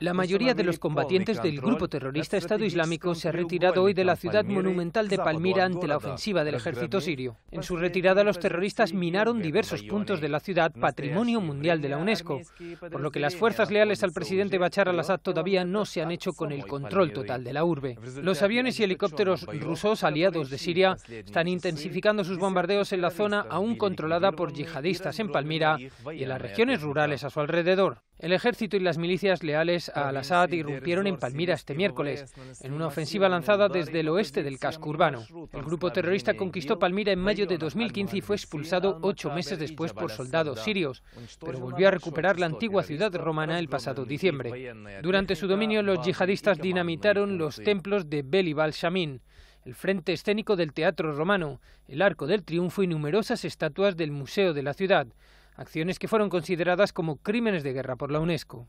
La mayoría de los combatientes del grupo terrorista Estado Islámico se ha retirado hoy de la ciudad monumental de Palmira ante la ofensiva del ejército sirio. En su retirada los terroristas minaron diversos puntos de la ciudad, patrimonio mundial de la UNESCO, por lo que las fuerzas leales al presidente Bachar al-Assad todavía no se han hecho con el control total de la urbe. Los aviones y helicópteros rusos aliados de Siria están intensificando sus bombardeos en la zona aún controlada por yihadistas en Palmira y en las regiones rurales a su alrededor. El ejército y las milicias leales a Al-Assad irrumpieron en Palmira este miércoles, en una ofensiva lanzada desde el oeste del casco urbano. El grupo terrorista conquistó Palmira en mayo de 2015 y fue expulsado ocho meses después por soldados sirios, pero volvió a recuperar la antigua ciudad romana el pasado diciembre. Durante su dominio, los yihadistas dinamitaron los templos de Belibal Shamin, el frente escénico del Teatro Romano, el Arco del Triunfo y numerosas estatuas del Museo de la Ciudad, acciones que fueron consideradas como crímenes de guerra por la UNESCO.